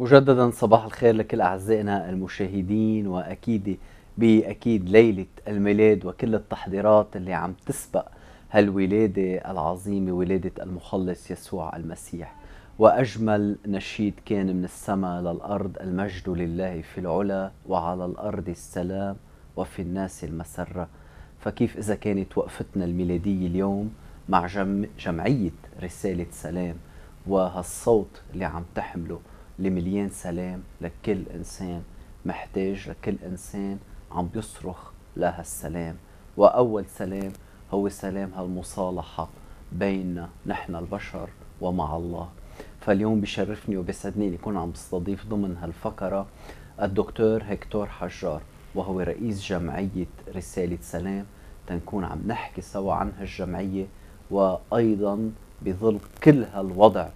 مجددا صباح الخير لكل اعزائنا المشاهدين واكيد باكيد ليله الميلاد وكل التحضيرات اللي عم تسبق هالولاده العظيمه ولاده المخلص يسوع المسيح واجمل نشيد كان من السماء للارض المجد لله في العلا وعلى الارض السلام وفي الناس المسره فكيف اذا كانت وقفتنا الميلاديه اليوم مع جم... جمعيه رساله سلام وهالصوت اللي عم تحمله لمليان سلام لكل انسان محتاج لكل انسان عم بيصرخ لها السلام واول سلام هو سلام هالمصالحه بيننا نحن البشر ومع الله فاليوم بشرفني وبسعدني اني اكون عم بستضيف ضمن هالفقره الدكتور هكتور حجار وهو رئيس جمعيه رساله سلام تنكون عم نحكي سوا عن هالجمعيه وايضا بظل كل هالوضع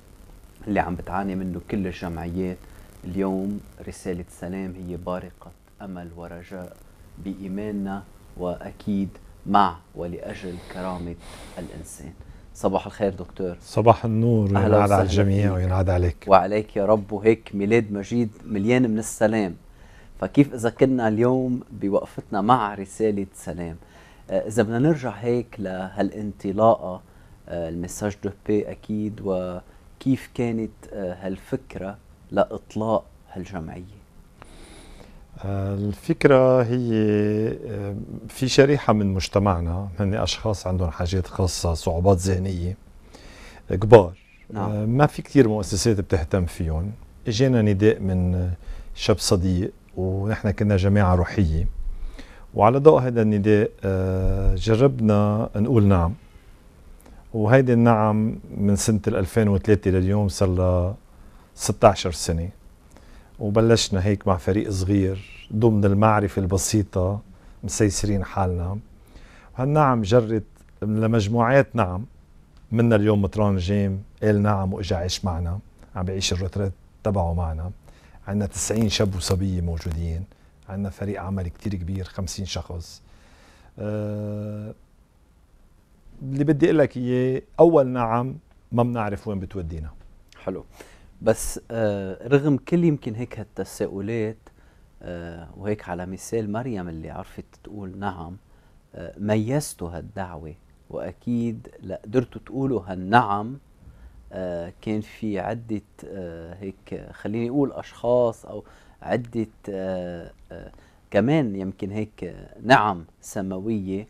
اللي عم بتعاني منه كل الجمعيات اليوم رسالة سلام هي بارقة أمل ورجاء بإيماننا وأكيد مع ولأجل كرامة الإنسان صباح الخير دكتور صباح النور ينعاد على الجميع وينعاد عليك وعليك يا رب وهيك ميلاد مجيد مليان من السلام فكيف إذا كنا اليوم بوقفتنا مع رسالة سلام آه، إذا بدنا نرجع هيك لهالانطلاقة آه، المساج دو بي أكيد و كيف كانت آه، هالفكرة لإطلاق هالجمعية؟ آه، الفكرة هي آه، في شريحة من مجتمعنا هن أشخاص عندهم حاجات خاصة صعوبات ذهنية كبار نعم. ما في كثير مؤسسات بتهتم فيهم اجانا نداء من شاب صديق ونحن كنا جماعة روحية وعلى ضوء هذا النداء جربنا نقول نعم وهيدي النعم من سنة 2003 لليوم صار لها 16 سنة وبلشنا هيك مع فريق صغير ضمن المعرفة البسيطة مسيسرين حالنا هالنعم جرت لمجموعات نعم منا اليوم مطران جيم قال نعم واجا عايش معنا عم بعيش الروتريت تبعه معنا عندنا 90 شاب وصبية موجودين عندنا فريق عمل كتير كبير 50 شخص أه اللي بدي اقول لك اياه اول نعم ما بنعرف وين بتودينا حلو بس آه رغم كل يمكن هيك هالتساؤلات آه وهيك على مثال مريم اللي عرفت تقول نعم آه ميزتوا هالدعوه واكيد لقدرتوا تقولوا هالنعم آه كان في عده آه هيك خليني اقول اشخاص او عده آه آه كمان يمكن هيك نعم سماويه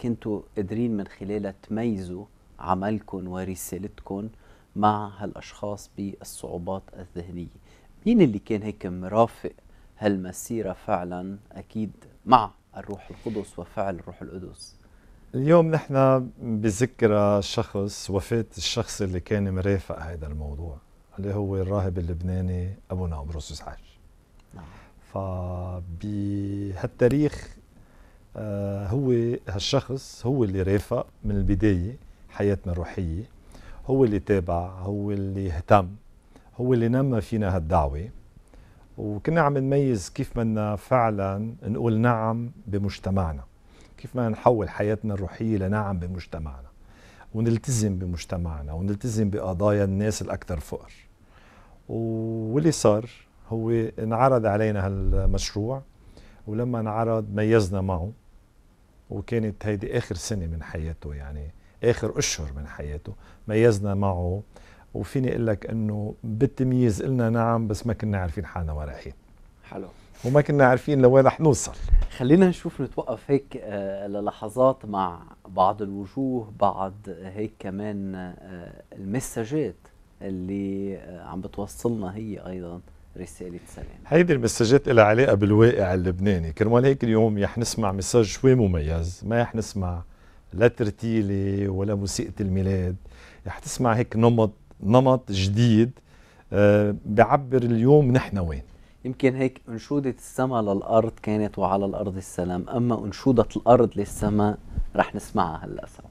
كنتوا قادرين من خلالها تميزوا عملكم ورسالتكم مع هالاشخاص بالصعوبات الذهنيه مين اللي كان هيك مرافق هالمسيره فعلا اكيد مع الروح القدس وفعل الروح القدس اليوم نحن بذكرى شخص وفاة الشخص اللي كان مرافق هذا الموضوع اللي هو الراهب اللبناني أبونا أبروس حاج نعم. فبهالتاريخ آه، هو هالشخص هو اللي رافق من البداية حياتنا الروحية هو اللي تابع هو اللي اهتم هو اللي نمى فينا هالدعوة وكنا عم نميز كيف بدنا فعلا نقول نعم بمجتمعنا كيف بدنا نحول حياتنا الروحية لنعم بمجتمعنا ونلتزم بمجتمعنا ونلتزم بقضايا الناس الأكثر فقر واللي صار هو انعرض علينا هالمشروع ولما انعرض ميزنا معه وكانت هيدي آخر سنة من حياته يعني آخر أشهر من حياته ميزنا معه وفيني أقول لك أنه بالتمييز قلنا نعم بس ما كنا عارفين حالنا وين رايحين حلو وما كنا عارفين لوين رح نوصل خلينا نشوف نتوقف هيك آه، للحظات مع بعض الوجوه بعض هيك كمان آه، المساجات اللي آه، عم بتوصلنا هي ايضا رسالة سلام هيدي المساجات لها علاقة بالواقع اللبناني كرمال هيك اليوم رح نسمع مساج شوي مميز ما رح نسمع لا ترتيلة ولا موسيقى الميلاد رح تسمع هيك نمط نمط جديد آه، بعبر اليوم نحن وين يمكن هيك أنشودة السماء للأرض كانت وعلى الأرض السلام أما أنشودة الأرض للسماء رح نسمعها هلأ سوا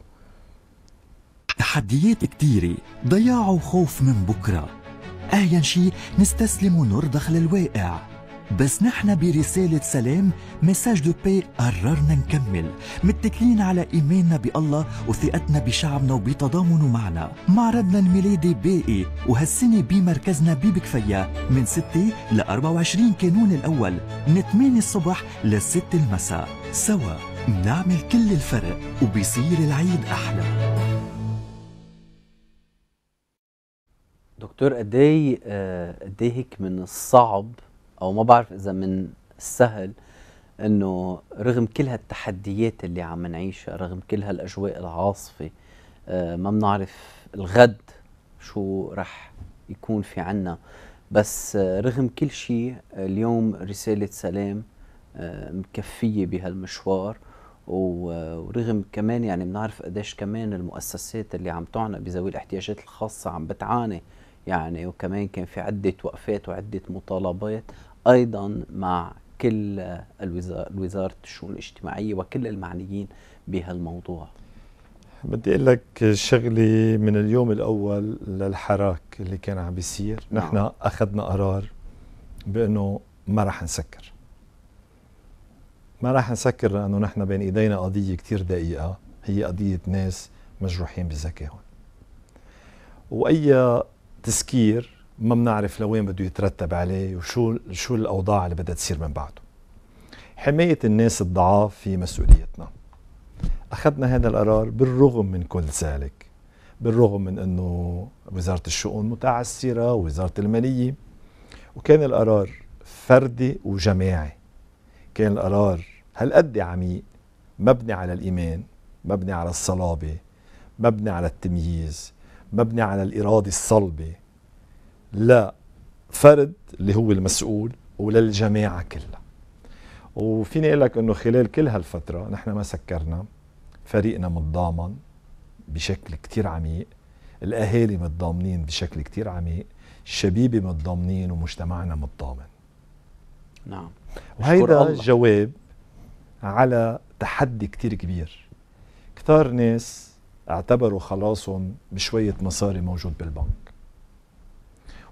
تحديات كتيرة ضياع وخوف من بكرة أي شي نستسلم ونرضخ للواقع بس نحن برسالة سلام مساج دو بي قررنا نكمل متكلين على إيماننا بالله وثقتنا بشعبنا وبتضامنه معنا معرضنا الميلادي باقي وهالسنة بمركزنا ببكفية من 6 ل 24 كانون الأول من 8 الصبح ل 6 المساء سوا نعمل كل الفرق وبيصير العيد أحلى دكتور إيه، آه، قد ايه هيك من الصعب او ما بعرف اذا من السهل انه رغم كل هالتحديات اللي عم نعيشها رغم كل هالاجواء العاصفه آه، ما بنعرف الغد شو رح يكون في عنا بس آه، رغم كل شيء اليوم رسالة سلام مكفية بهالمشوار ورغم كمان يعني بنعرف قديش كمان المؤسسات اللي عم تعنى بذوي الاحتياجات الخاصة عم بتعاني يعني وكمان كان في عدة وقفات وعدة مطالبات أيضا مع كل الوزارة الشؤون الاجتماعية وكل المعنيين بهالموضوع بدي اقول لك شغلي من اليوم الاول للحراك اللي كان عم بيصير نعم. نحن اخذنا قرار بانه ما رح نسكر ما رح نسكر لانه نحن بين ايدينا قضيه كثير دقيقه هي قضيه ناس مجروحين بذكائهم واي تسكير ما بنعرف لوين بده يترتب عليه وشو شو الاوضاع اللي بدها تصير من بعده حمايه الناس الضعاف في مسؤوليتنا اخذنا هذا القرار بالرغم من كل ذلك بالرغم من انه وزاره الشؤون متعسره وزاره الماليه وكان القرار فردي وجماعي كان القرار هالقد عميق مبني على الايمان مبني على الصلابه مبني على التمييز مبني على الإرادة الصلبة لا فرد اللي هو المسؤول وللجماعة كلها وفيني اقول لك انه خلال كل هالفتره نحن ما سكرنا فريقنا متضامن بشكل كتير عميق الاهالي متضامنين بشكل كتير عميق الشبيبه متضامنين ومجتمعنا متضامن نعم وهيدا الجواب على تحدي كتير كبير كثار ناس اعتبروا خلاصهم بشوية مصاري موجود بالبنك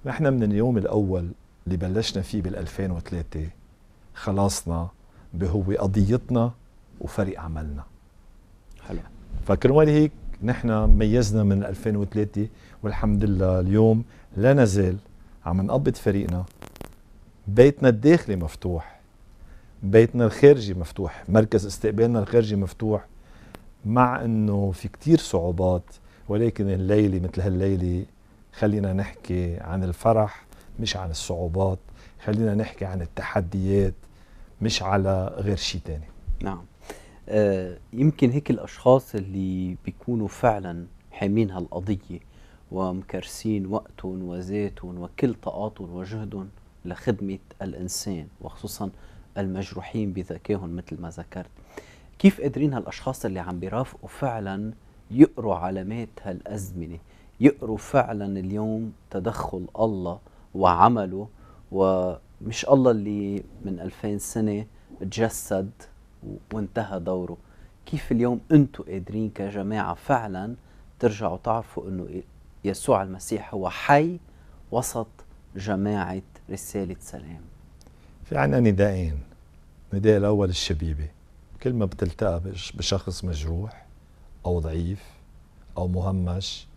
ونحن من اليوم الأول اللي بلشنا فيه بال2003 خلاصنا بهو قضيتنا وفريق عملنا حلو فكرمال هيك نحن ميزنا من 2003 والحمد لله اليوم لا نزال عم نقبض فريقنا بيتنا الداخلي مفتوح بيتنا الخارجي مفتوح مركز استقبالنا الخارجي مفتوح مع انه في كتير صعوبات ولكن الليله مثل هالليله خلينا نحكي عن الفرح مش عن الصعوبات خلينا نحكي عن التحديات مش على غير شيء تاني نعم آه يمكن هيك الاشخاص اللي بيكونوا فعلا حامين هالقضيه ومكرسين وقتهم وزيتهم وكل طاقاتهم وجهدهم لخدمه الانسان وخصوصا المجروحين بذكائهم مثل ما ذكرت كيف قادرين هالاشخاص اللي عم بيرافقوا فعلا يقروا علامات هالازمنه يقروا فعلا اليوم تدخل الله وعمله ومش الله اللي من 2000 سنه تجسد وانتهى دوره كيف اليوم انتم قادرين كجماعه فعلا ترجعوا تعرفوا انه يسوع المسيح هو حي وسط جماعه رساله سلام في عنا ندائين النداء الاول الشبيبه كل ما بتلتقى بشخص مجروح أو ضعيف أو مهمش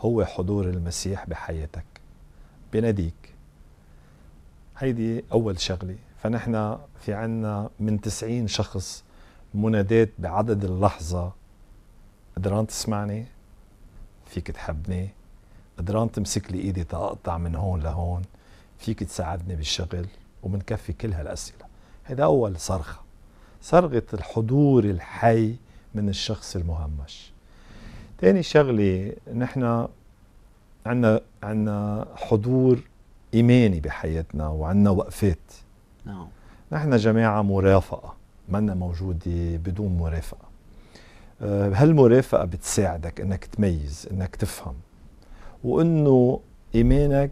هو حضور المسيح بحياتك بناديك هيدي أول شغلة فنحن في عنا من 90 شخص منادات بعدد اللحظة قدران تسمعني فيك تحبني قدران تمسك لي ايدي تقطع من هون لهون فيك تساعدني بالشغل وبنكفي كل هالاسئله هذا اول صرخه صرغة الحضور الحي من الشخص المهمش تاني شغلة نحن عنا عنا حضور إيماني بحياتنا وعنا وقفات نعم نحن جماعة مرافقة منا موجودة بدون مرافقة آه، هالمرافقة بتساعدك انك تميز انك تفهم وانه ايمانك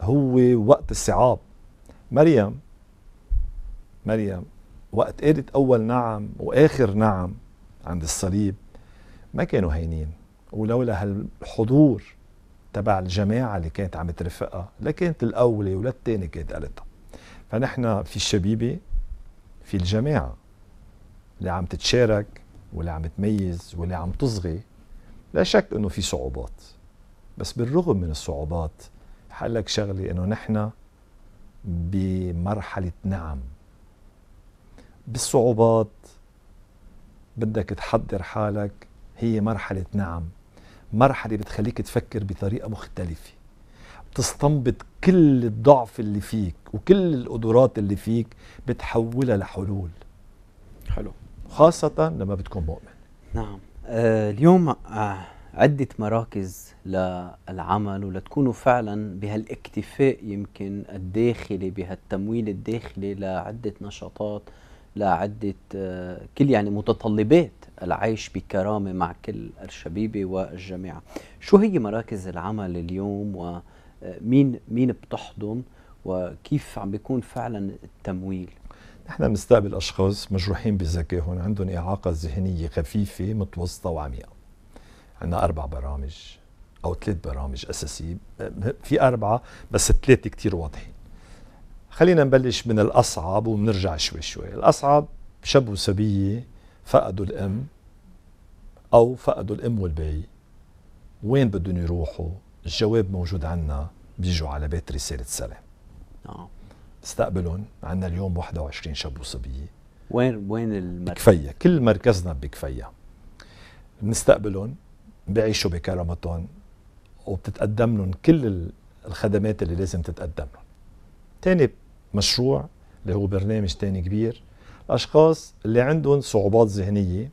هو وقت الصعاب مريم مريم وقت قالت أول نعم وآخر نعم عند الصليب ما كانوا هينين ولولا هالحضور تبع الجماعة اللي كانت عم ترفقها لا كانت الأولى ولا الثانية كانت قالتها فنحن في الشبيبة في الجماعة اللي عم تتشارك واللي عم تميز واللي عم تصغي لا شك انه في صعوبات بس بالرغم من الصعوبات حقلك شغلي انه نحن بمرحلة نعم بالصعوبات بدك تحضر حالك هي مرحلة نعم مرحلة بتخليك تفكر بطريقة مختلفة بتستنبط كل الضعف اللي فيك وكل القدرات اللي فيك بتحولها لحلول حلو خاصة لما بتكون مؤمن نعم آه اليوم آه عدة مراكز للعمل ولتكونوا فعلا بهالاكتفاء يمكن الداخلي بهالتمويل الداخلي لعدة نشاطات لعدة آه، كل يعني متطلبات العيش بكرامة مع كل الشبيبة والجماعة شو هي مراكز العمل اليوم ومين آه، مين بتحضن وكيف عم بيكون فعلا التمويل نحن بنستقبل اشخاص مجروحين بذكائهم عندهم اعاقه ذهنيه خفيفه متوسطه وعميقه عندنا اربع برامج او ثلاث برامج اساسيه آه، في اربعه بس الثلاثه كثير واضحين خلينا نبلش من الأصعب ونرجع شوي شوي الأصعب شب وسبية فقدوا الأم أو فقدوا الأم والبي وين بدهم يروحوا الجواب موجود عنا بيجوا على بيت رسالة سلام نعم استقبلهم عنا اليوم 21 شب وصبية وين وين المركز؟ بكفية كل مركزنا بكفية بنستقبلهم بيعيشوا بكرامتهم وبتتقدم لهم كل الخدمات اللي لازم تتقدم لهم تاني مشروع اللي هو برنامج تاني كبير الأشخاص اللي عندهم صعوبات ذهنية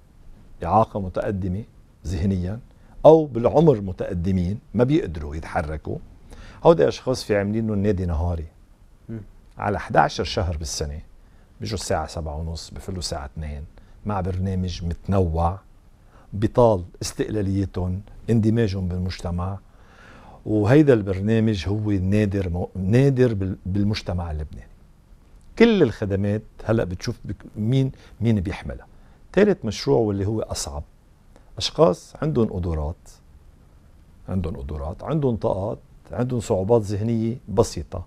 إعاقة متقدمة ذهنيا أو بالعمر متقدمين ما بيقدروا يتحركوا هودي أشخاص في عاملين لهم نادي نهاري م. على 11 شهر بالسنة بيجوا الساعة سبعة ونص بفلوا الساعة 2 مع برنامج متنوع بطال استقلاليتهم اندماجهم بالمجتمع وهيدا البرنامج هو نادر نادر بالمجتمع اللبناني كل الخدمات هلا بتشوف مين مين بيحملها ثالث مشروع واللي هو اصعب اشخاص عندهم قدرات عندهم قدرات عندهم طاقات عندهم صعوبات ذهنيه بسيطه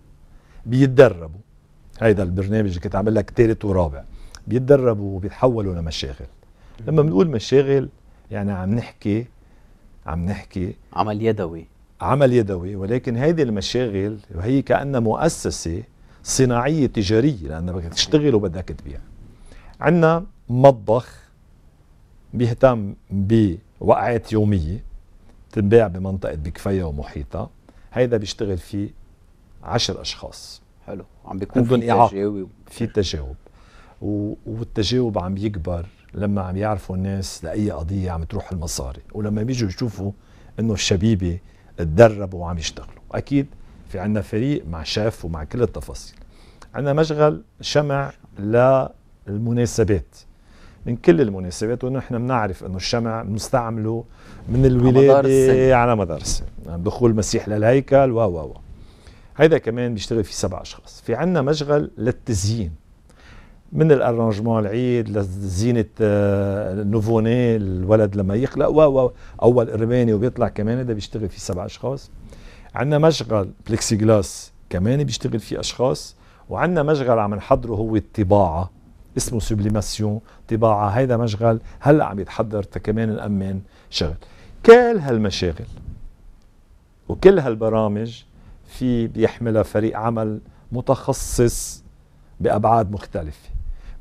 بيتدربوا هيدا البرنامج اللي كنت عامل لك ثالث ورابع بيتدربوا وبيتحولوا لمشاغل لما بنقول مشاغل يعني عم نحكي عم نحكي عمل يدوي عمل يدوي ولكن هيدي المشاغل وهي كأنها مؤسسة صناعية تجارية لأنه بدك تشتغل وبدك تبيع عندنا مطبخ بيهتم بوقعات يومية تنباع بمنطقة بكفية ومحيطها هيدا بيشتغل فيه عشر أشخاص حلو عم بيكون في تجاوب في تجاوب والتجاوب عم يكبر لما عم يعرفوا الناس لأي قضية عم تروح المصاري ولما بيجوا يشوفوا انه الشبيبة تدربوا وعم يشتغلوا أكيد في عندنا فريق مع شاف ومع كل التفاصيل عندنا مشغل شمع للمناسبات من كل المناسبات ونحن بنعرف انه الشمع بنستعمله من الولاده على مدار السنه يعني دخول المسيح للهيكل و و و هيدا كمان بيشتغل فيه سبع اشخاص في عندنا مشغل للتزيين من الارانجمون العيد لزينه النوفوني آه، الولد لما يخلق و و اول ارماني وبيطلع كمان هذا بيشتغل فيه سبع اشخاص عندنا مشغل بلكسي جلاس كمان بيشتغل فيه اشخاص وعندنا مشغل عم نحضره هو الطباعه اسمه سبليماسيون طباعه هيدا مشغل هلا عم يتحضر كمان نامن شغل كل هالمشاغل وكل هالبرامج في بيحملها فريق عمل متخصص بابعاد مختلفه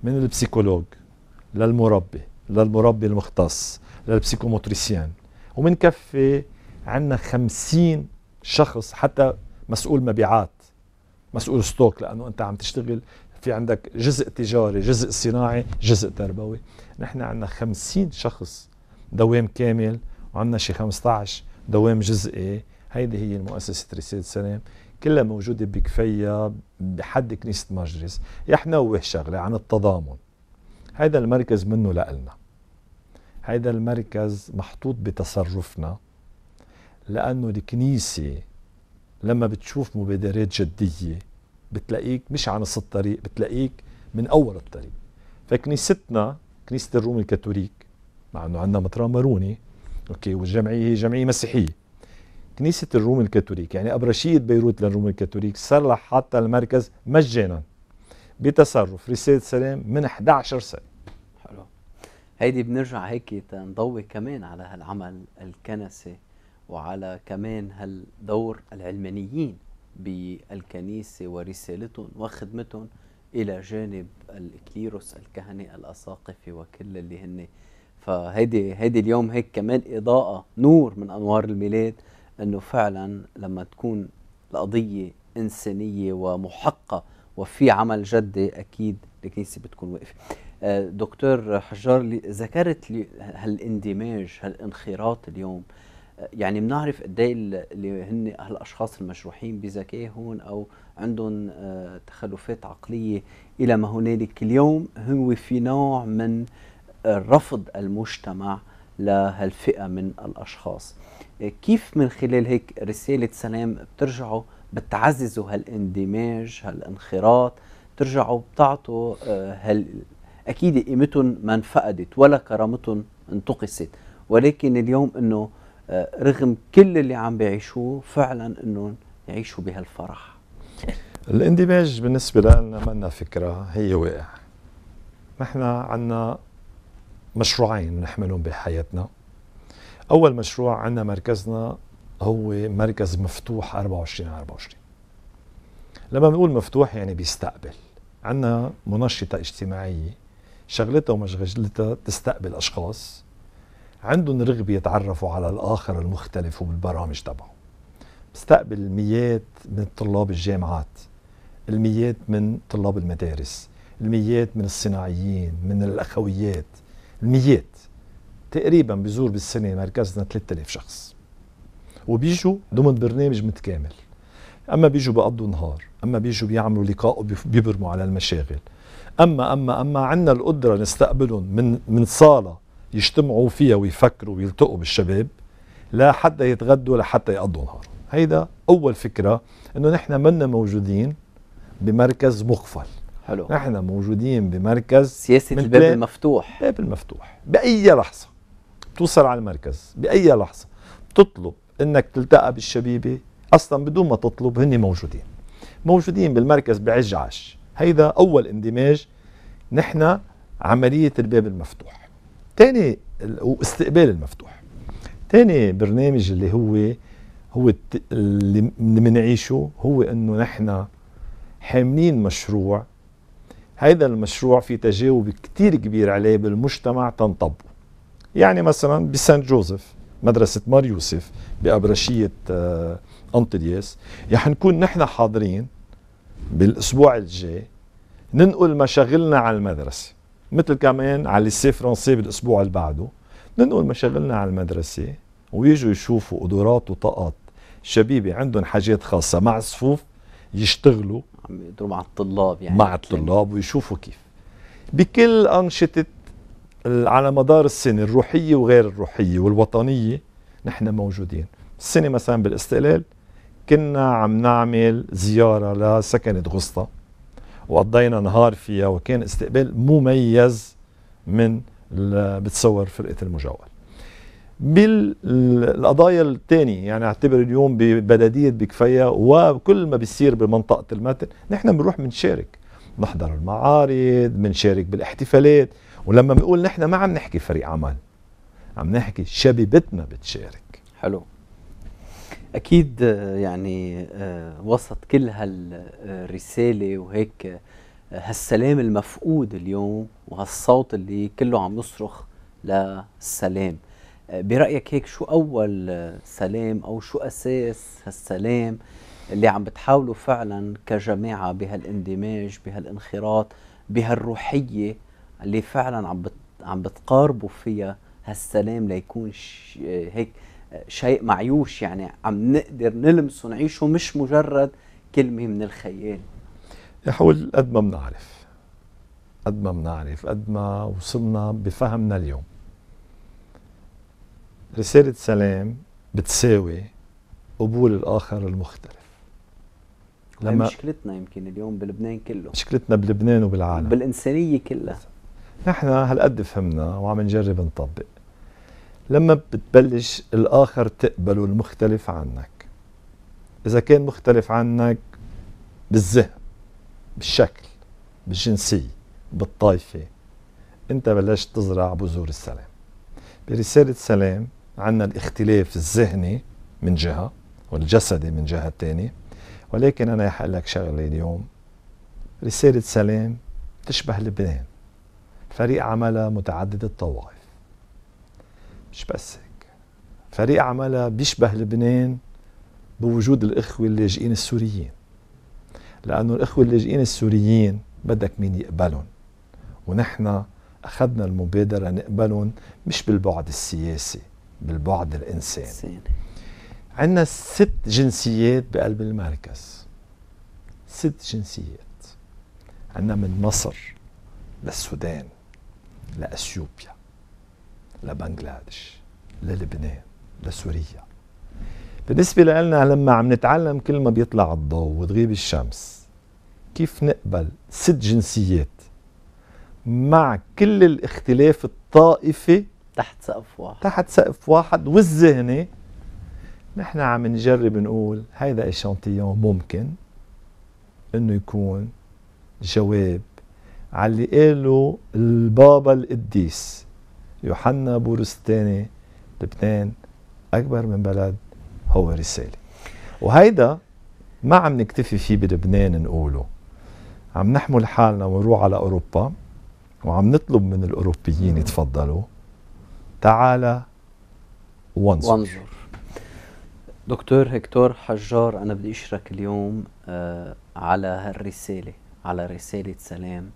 من البسيكولوج للمربي للمربي المختص للبسيكوموتريسيان ومنكفي عندنا خمسين شخص حتى مسؤول مبيعات مسؤول ستوك لانه انت عم تشتغل في عندك جزء تجاري جزء صناعي جزء تربوي نحن عندنا 50 شخص دوام كامل وعندنا شي 15 دوام جزئي هيدي هي مؤسسة رسالة سلام كلها موجودة بكفية بحد كنيسة مجلس رح نوه شغلة عن التضامن هذا المركز منه لألنا هذا المركز محطوط بتصرفنا لأنه الكنيسة لما بتشوف مبادرات جدية بتلاقيك مش عن نص الطريق بتلاقيك من أول الطريق فكنيستنا كنيسة الروم الكاثوليك مع أنه عندنا مطران ماروني أوكي والجمعية هي جمعية مسيحية كنيسة الروم الكاثوليك يعني أبرشية بيروت للروم الكاثوليك صلح حتى المركز مجانا بتصرف رسالة سلام من 11 سنة حلو هيدي بنرجع هيك تنضوي كمان على هالعمل الكنسي وعلى كمان هالدور العلمانيين بالكنيسة ورسالتهم وخدمتهم إلى جانب الكليروس الكهنة الأساقفة وكل اللي هن فهيدي هيدي اليوم هيك كمان إضاءة نور من أنوار الميلاد أنه فعلا لما تكون القضية إنسانية ومحقة وفي عمل جدي أكيد الكنيسة بتكون واقفة آه، دكتور حجار ذكرت لي هالاندماج هالانخراط اليوم يعني بنعرف قد ايه اللي هن هالاشخاص المجروحين بذكائهم او عندهم آه، تخلفات عقليه الى ما هنالك اليوم هو في نوع من رفض المجتمع لهالفئه من الاشخاص آه، كيف من خلال هيك رساله سلام بترجعوا بتعززوا هالاندماج هالانخراط بترجعوا بتعطوا آه، هال اكيد قيمتهم ما انفقدت ولا كرامتهم انتقصت ولكن اليوم انه رغم كل اللي عم بيعيشوه فعلا انهم يعيشوا بهالفرح الاندماج بالنسبه لنا لنا فكره هي واقع نحن عندنا مشروعين نحملهم بحياتنا اول مشروع عندنا مركزنا هو مركز مفتوح 24 على 24 لما بنقول مفتوح يعني بيستقبل عندنا منشطه اجتماعيه شغلتها ومشغلتها تستقبل اشخاص عندهم رغبة يتعرفوا على الآخر المختلف وبالبرامج تبعه بستقبل الميات من طلاب الجامعات الميات من طلاب المدارس الميات من الصناعيين من الأخويات الميات تقريبا بزور بالسنة مركزنا 3000 شخص وبيجوا ضمن برنامج متكامل اما بيجوا بقضوا نهار اما بيجوا بيعملوا لقاء وبيبرموا على المشاغل اما اما اما عندنا القدره نستقبلهم من من صاله يجتمعوا فيها ويفكروا ويلتقوا بالشباب لا حتى يتغدوا لحتى يقضوا نهار هيدا اول فكره انه نحن منا موجودين بمركز مقفل حلو نحن موجودين بمركز سياسه الباب المفتوح باب المفتوح باي لحظه توصل على المركز باي لحظه تطلب انك تلتقى بالشبيبه اصلا بدون ما تطلب هن موجودين موجودين بالمركز بعج عش هيدا اول اندماج نحن عمليه الباب المفتوح تاني واستقبال المفتوح تاني برنامج اللي هو هو اللي بنعيشه هو انه نحن حاملين مشروع هذا المشروع في تجاوب كتير كبير عليه بالمجتمع تنطبقه يعني مثلا بسانت جوزيف مدرسة مار يوسف بأبرشية آه، أنطلياس رح نكون نحن حاضرين بالأسبوع الجاي ننقل مشاغلنا على المدرسة مثل كمان على الليسي فرنسي بالاسبوع اللي بعده ننقل مشاغلنا على المدرسه ويجوا يشوفوا قدرات وطاقات شبيبه عندهم حاجات خاصه مع الصفوف يشتغلوا عم مع الطلاب يعني مع الطلاب ويشوفوا كيف بكل انشطه على مدار السنه الروحيه وغير الروحيه والوطنيه نحن موجودين السنه مثلا بالاستقلال كنا عم نعمل زياره لسكنه غسطه وقضينا نهار فيها وكان استقبال مميز من بتصور فرقه المجاور بالقضايا الثانية يعني اعتبر اليوم ببلدية بكفية وكل ما بيصير بمنطقة المتن نحن بنروح بنشارك نحضر المعارض بنشارك بالاحتفالات ولما بنقول نحن ما عم نحكي فريق عمل عم نحكي شبيبتنا بتشارك حلو اكيد آه، يعني آه، وسط كل هالرساله وهيك آه، هالسلام المفقود اليوم وهالصوت اللي كله عم يصرخ للسلام برايك هيك شو اول سلام او شو اساس هالسلام اللي عم بتحاولوا فعلا كجماعه بهالاندماج بهالانخراط بهالروحيه اللي فعلا عم عم بتقاربوا فيها هالسلام ليكون هيك شيء معيوش يعني عم نقدر نلمسه نعيشه مش مجرد كلمة من الخيال حول قد ما بنعرف قد ما بنعرف قد ما وصلنا بفهمنا اليوم رسالة سلام بتساوي قبول الآخر المختلف لما مشكلتنا يمكن اليوم بلبنان كله مشكلتنا بلبنان وبالعالم بالإنسانية كلها نحن هالقد فهمنا وعم نجرب نطبق لما بتبلش الآخر تقبله المختلف عنك إذا كان مختلف عنك بالذهن بالشكل بالجنسية بالطائفة أنت بلشت تزرع بذور السلام برسالة سلام عنا الاختلاف الذهني من جهة والجسدي من جهة تانية ولكن أنا يحق لك شغلة اليوم رسالة سلام تشبه لبنان فريق عملها متعدد الطوائف مش بس هيك فريق عملها بيشبه لبنان بوجود الإخوة اللاجئين السوريين لأنه الإخوة اللاجئين السوريين بدك مين يقبلهم ونحن أخذنا المبادرة نقبلهم مش بالبعد السياسي بالبعد الإنساني عندنا ست جنسيات بقلب المركز ست جنسيات عندنا من مصر للسودان لأثيوبيا لبنغلاديش للبنان لسوريا بالنسبة لنا لما عم نتعلم كل ما بيطلع الضوء وتغيب الشمس كيف نقبل ست جنسيات مع كل الاختلاف الطائفي تحت سقف واحد تحت سقف واحد والذهني نحن عم نجرب نقول هيدا اشانتيون ممكن انه يكون جواب على اللي قاله البابا القديس يوحنا بورس الثاني لبنان أكبر من بلد هو رسالة وهيدا ما عم نكتفي فيه بلبنان نقوله عم نحمل حالنا ونروح على أوروبا وعم نطلب من الأوروبيين يتفضلوا تعال وانظر, وانظر. دكتور هكتور حجار أنا بدي أشرك اليوم آه على هالرسالة على رسالة سلام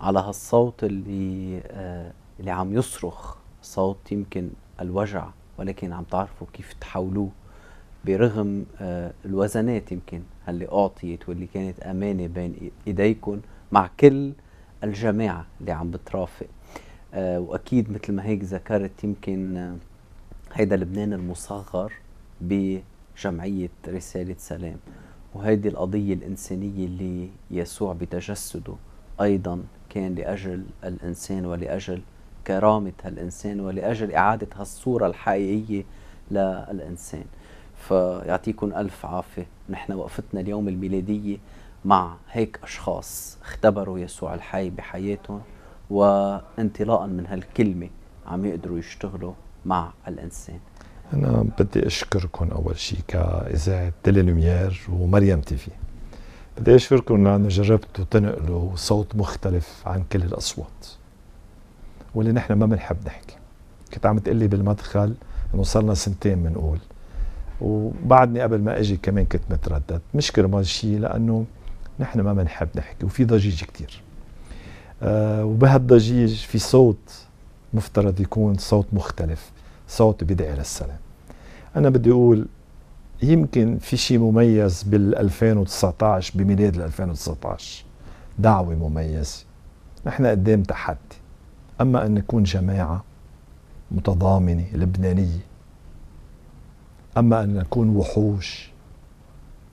على هالصوت اللي آه، اللي عم يصرخ صوت يمكن الوجع ولكن عم تعرفوا كيف تحولوه برغم آه، الوزنات يمكن اللي أعطيت واللي كانت أمانة بين إيديكم مع كل الجماعة اللي عم بترافق آه، وأكيد مثل ما هيك ذكرت يمكن آه، هيدا لبنان المصغر بجمعية رسالة سلام وهيدي القضية الإنسانية اللي يسوع بتجسده أيضا كان لأجل الإنسان ولأجل كرامة هالإنسان ولأجل إعادة هالصورة الحقيقية للإنسان فيعطيكم ألف عافية نحن وقفتنا اليوم الميلادية مع هيك أشخاص اختبروا يسوع الحي بحياتهم وانطلاقا من هالكلمة عم يقدروا يشتغلوا مع الإنسان أنا بدي أشكركم أول شيء كإذاعة تيلي لوميير ومريم تيفي بدي أشكركم لأنه جربتوا تنقلوا صوت مختلف عن كل الأصوات واللي نحن ما بنحب نحكي كنت عم تقلي بالمدخل انه صرنا سنتين بنقول وبعدني قبل ما اجي كمان كنت متردد مش كرمال شيء لانه نحن ما بنحب نحكي وفي ضجيج كثير آه وبهالضجيج في صوت مفترض يكون صوت مختلف صوت بدعي للسلام انا بدي اقول يمكن في شيء مميز بال 2019 بميلاد 2019 دعوه مميزه نحن قدام تحدي أما أن نكون جماعة متضامنة لبنانية أما أن نكون وحوش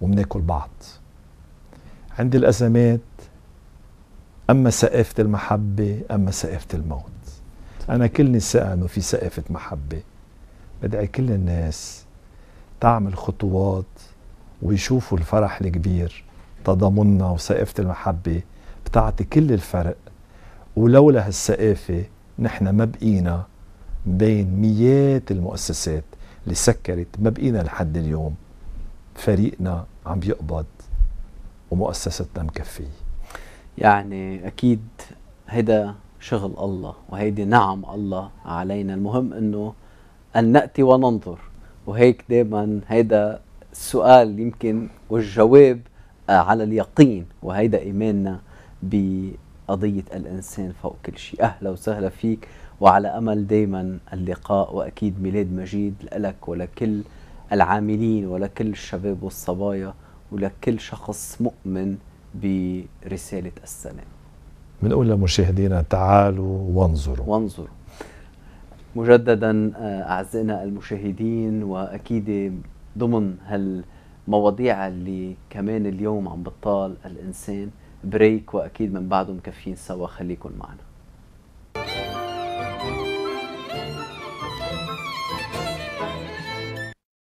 ومناكل بعض عند الأزمات أما سقافة المحبة أما سقافة الموت أنا كلني نساء أنه في سقافة محبة بدعي كل الناس تعمل خطوات ويشوفوا الفرح الكبير تضامننا وسقافة المحبة بتعطي كل الفرق ولولا هالثقافة نحن ما بقينا بين ميات المؤسسات اللي سكرت ما بقينا لحد اليوم فريقنا عم بيقبض ومؤسستنا مكفية يعني أكيد هيدا شغل الله وهيدي نعم الله علينا المهم أنه أن نأتي وننظر وهيك دائما هيدا السؤال يمكن والجواب آه، على اليقين وهيدا إيماننا ب قضية الإنسان فوق كل شيء أهلا وسهلا فيك وعلى أمل دايما اللقاء وأكيد ميلاد مجيد لك ولكل العاملين ولكل الشباب والصبايا ولكل شخص مؤمن برسالة السلام بنقول لمشاهدينا تعالوا وانظروا وانظروا مجددا آه، أعزائنا المشاهدين وأكيد ضمن هالمواضيع اللي كمان اليوم عم بتطال الإنسان بريك واكيد من بعده مكفيين سوا خليكن معنا